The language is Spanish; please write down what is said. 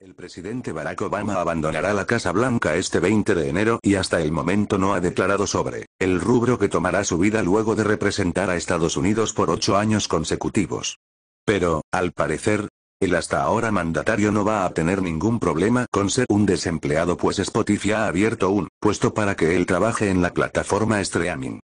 El presidente Barack Obama abandonará la Casa Blanca este 20 de enero y hasta el momento no ha declarado sobre el rubro que tomará su vida luego de representar a Estados Unidos por ocho años consecutivos. Pero, al parecer, el hasta ahora mandatario no va a tener ningún problema con ser un desempleado pues Spotify ha abierto un puesto para que él trabaje en la plataforma streaming.